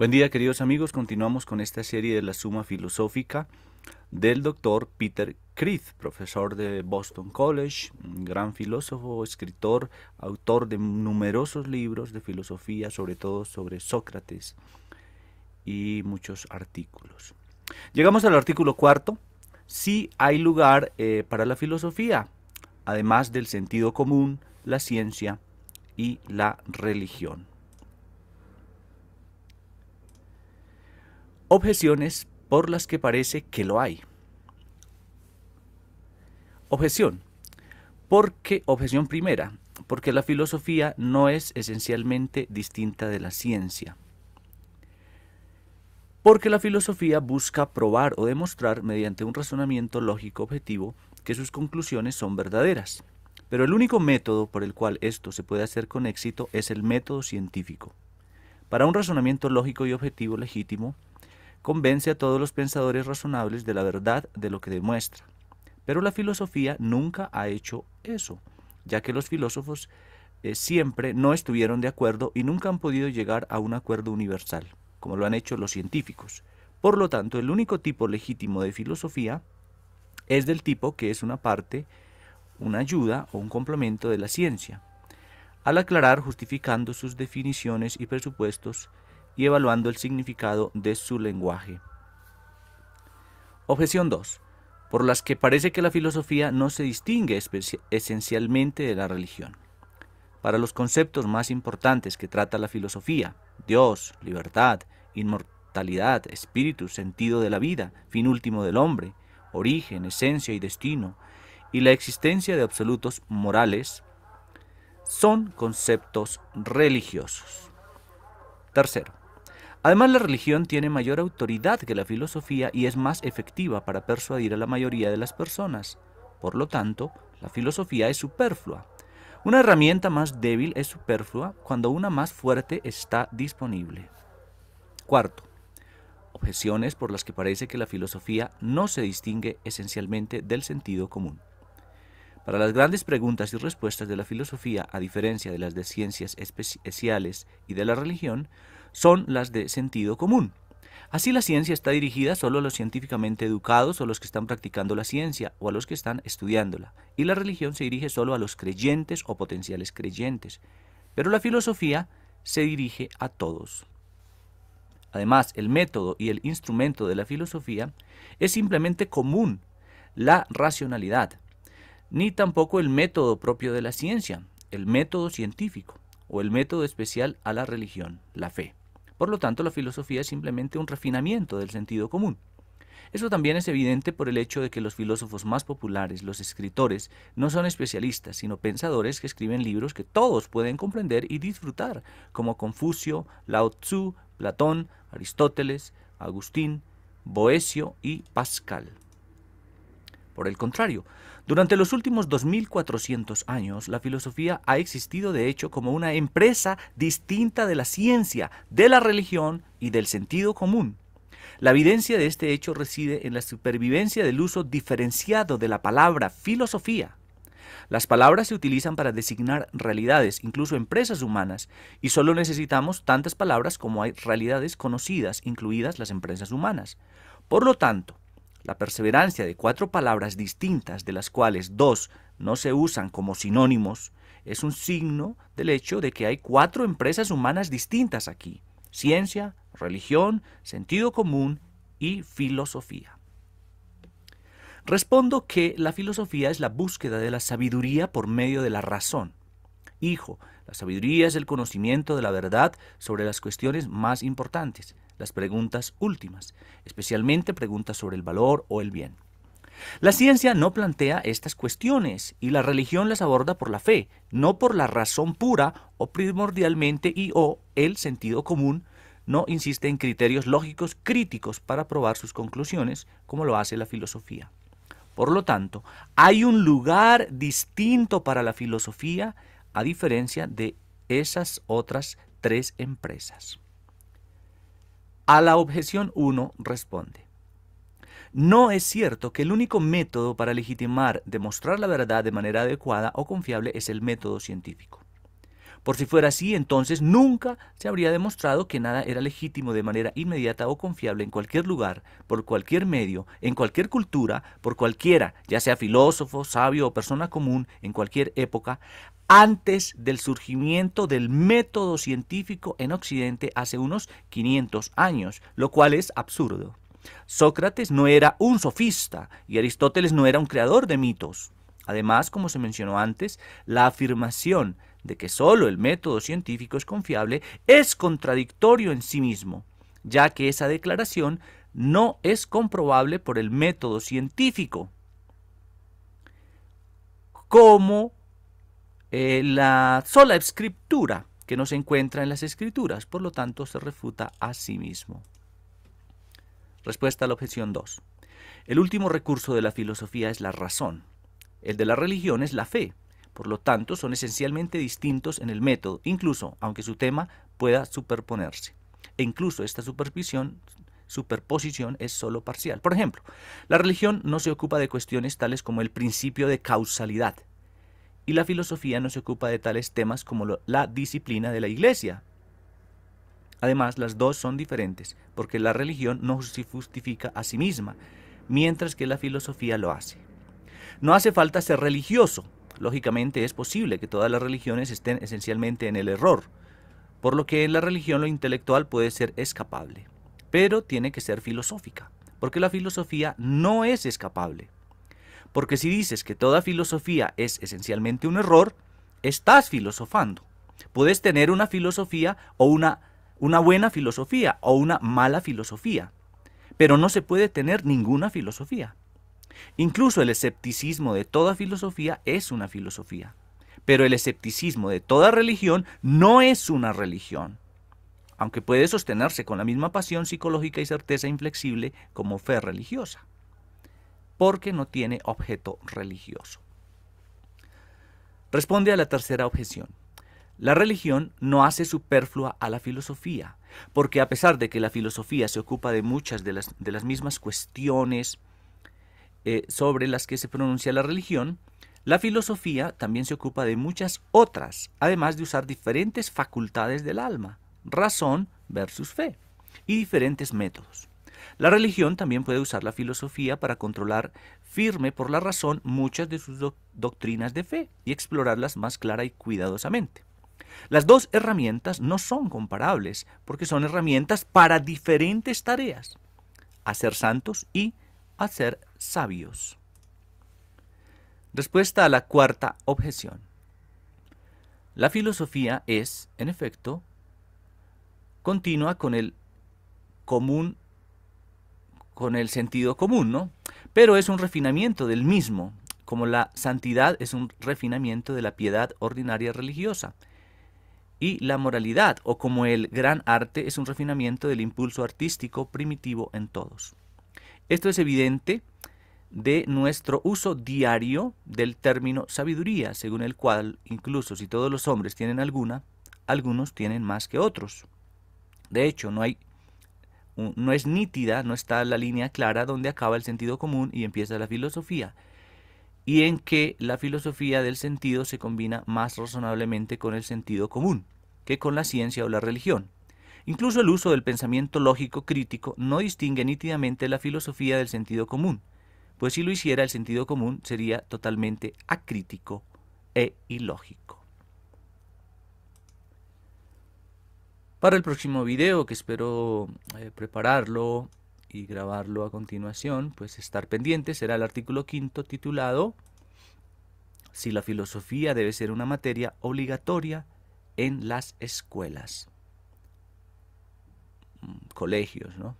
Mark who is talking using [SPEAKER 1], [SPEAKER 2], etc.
[SPEAKER 1] Buen día queridos amigos, continuamos con esta serie de la suma filosófica del doctor Peter Creed, profesor de Boston College, gran filósofo, escritor, autor de numerosos libros de filosofía, sobre todo sobre Sócrates y muchos artículos. Llegamos al artículo cuarto, si hay lugar eh, para la filosofía, además del sentido común, la ciencia y la religión. objeciones por las que parece que lo hay. Objeción. Porque, objeción primera, porque la filosofía no es esencialmente distinta de la ciencia. Porque la filosofía busca probar o demostrar mediante un razonamiento lógico objetivo que sus conclusiones son verdaderas. Pero el único método por el cual esto se puede hacer con éxito es el método científico. Para un razonamiento lógico y objetivo legítimo, convence a todos los pensadores razonables de la verdad de lo que demuestra. Pero la filosofía nunca ha hecho eso, ya que los filósofos eh, siempre no estuvieron de acuerdo y nunca han podido llegar a un acuerdo universal, como lo han hecho los científicos. Por lo tanto, el único tipo legítimo de filosofía es del tipo que es una parte, una ayuda o un complemento de la ciencia. Al aclarar, justificando sus definiciones y presupuestos, evaluando el significado de su lenguaje. Objeción 2. Por las que parece que la filosofía no se distingue esencialmente de la religión. Para los conceptos más importantes que trata la filosofía, Dios, libertad, inmortalidad, espíritu, sentido de la vida, fin último del hombre, origen, esencia y destino, y la existencia de absolutos morales, son conceptos religiosos. Tercero, Además, la religión tiene mayor autoridad que la filosofía y es más efectiva para persuadir a la mayoría de las personas. Por lo tanto, la filosofía es superflua. Una herramienta más débil es superflua cuando una más fuerte está disponible. Cuarto, objeciones por las que parece que la filosofía no se distingue esencialmente del sentido común. Para las grandes preguntas y respuestas de la filosofía, a diferencia de las de ciencias especiales y de la religión, son las de sentido común. Así la ciencia está dirigida solo a los científicamente educados o los que están practicando la ciencia o a los que están estudiándola. Y la religión se dirige solo a los creyentes o potenciales creyentes. Pero la filosofía se dirige a todos. Además, el método y el instrumento de la filosofía es simplemente común, la racionalidad, ni tampoco el método propio de la ciencia, el método científico o el método especial a la religión, la fe. Por lo tanto, la filosofía es simplemente un refinamiento del sentido común. Eso también es evidente por el hecho de que los filósofos más populares, los escritores, no son especialistas, sino pensadores que escriben libros que todos pueden comprender y disfrutar, como Confucio, Lao Tzu, Platón, Aristóteles, Agustín, Boesio y Pascal. Por el contrario, durante los últimos 2400 años, la filosofía ha existido de hecho como una empresa distinta de la ciencia, de la religión y del sentido común. La evidencia de este hecho reside en la supervivencia del uso diferenciado de la palabra filosofía. Las palabras se utilizan para designar realidades, incluso empresas humanas, y solo necesitamos tantas palabras como hay realidades conocidas, incluidas las empresas humanas. Por lo tanto, la perseverancia de cuatro palabras distintas, de las cuales dos no se usan como sinónimos, es un signo del hecho de que hay cuatro empresas humanas distintas aquí. Ciencia, religión, sentido común y filosofía. Respondo que la filosofía es la búsqueda de la sabiduría por medio de la razón. Hijo, la sabiduría es el conocimiento de la verdad sobre las cuestiones más importantes, las preguntas últimas, especialmente preguntas sobre el valor o el bien. La ciencia no plantea estas cuestiones y la religión las aborda por la fe, no por la razón pura o primordialmente y o el sentido común, no insiste en criterios lógicos críticos para probar sus conclusiones como lo hace la filosofía. Por lo tanto, hay un lugar distinto para la filosofía a diferencia de esas otras tres empresas. A la objeción 1 responde. No es cierto que el único método para legitimar, demostrar la verdad de manera adecuada o confiable es el método científico. Por si fuera así, entonces nunca se habría demostrado que nada era legítimo de manera inmediata o confiable en cualquier lugar, por cualquier medio, en cualquier cultura, por cualquiera, ya sea filósofo, sabio o persona común, en cualquier época, antes del surgimiento del método científico en Occidente hace unos 500 años, lo cual es absurdo. Sócrates no era un sofista y Aristóteles no era un creador de mitos. Además, como se mencionó antes, la afirmación de que solo el método científico es confiable, es contradictorio en sí mismo, ya que esa declaración no es comprobable por el método científico. Como eh, la sola escritura que no se encuentra en las escrituras, por lo tanto se refuta a sí mismo. Respuesta a la objeción 2. El último recurso de la filosofía es la razón. El de la religión es la fe. Por lo tanto, son esencialmente distintos en el método, incluso aunque su tema pueda superponerse. E incluso esta superposición es sólo parcial. Por ejemplo, la religión no se ocupa de cuestiones tales como el principio de causalidad y la filosofía no se ocupa de tales temas como la disciplina de la iglesia. Además, las dos son diferentes porque la religión no se justifica a sí misma, mientras que la filosofía lo hace. No hace falta ser religioso Lógicamente es posible que todas las religiones estén esencialmente en el error, por lo que en la religión lo intelectual puede ser escapable, pero tiene que ser filosófica, porque la filosofía no es escapable. Porque si dices que toda filosofía es esencialmente un error, estás filosofando. Puedes tener una filosofía o una, una buena filosofía o una mala filosofía, pero no se puede tener ninguna filosofía. Incluso el escepticismo de toda filosofía es una filosofía, pero el escepticismo de toda religión no es una religión, aunque puede sostenerse con la misma pasión psicológica y certeza inflexible como fe religiosa, porque no tiene objeto religioso. Responde a la tercera objeción. La religión no hace superflua a la filosofía, porque a pesar de que la filosofía se ocupa de muchas de las, de las mismas cuestiones, eh, sobre las que se pronuncia la religión, la filosofía también se ocupa de muchas otras, además de usar diferentes facultades del alma, razón versus fe, y diferentes métodos. La religión también puede usar la filosofía para controlar firme por la razón muchas de sus doctrinas de fe y explorarlas más clara y cuidadosamente. Las dos herramientas no son comparables porque son herramientas para diferentes tareas, hacer santos y a ser sabios. Respuesta a la cuarta objeción. La filosofía es, en efecto, continua con el común, con el sentido común, ¿no? Pero es un refinamiento del mismo, como la santidad es un refinamiento de la piedad ordinaria religiosa. Y la moralidad, o como el gran arte, es un refinamiento del impulso artístico primitivo en todos. Esto es evidente de nuestro uso diario del término sabiduría, según el cual incluso si todos los hombres tienen alguna, algunos tienen más que otros. De hecho, no hay no es nítida, no está la línea clara donde acaba el sentido común y empieza la filosofía, y en que la filosofía del sentido se combina más razonablemente con el sentido común que con la ciencia o la religión. Incluso el uso del pensamiento lógico crítico no distingue nítidamente la filosofía del sentido común, pues si lo hiciera el sentido común sería totalmente acrítico e ilógico. Para el próximo video, que espero eh, prepararlo y grabarlo a continuación, pues estar pendiente, será el artículo quinto titulado Si la filosofía debe ser una materia obligatoria en las escuelas colegios, ¿no?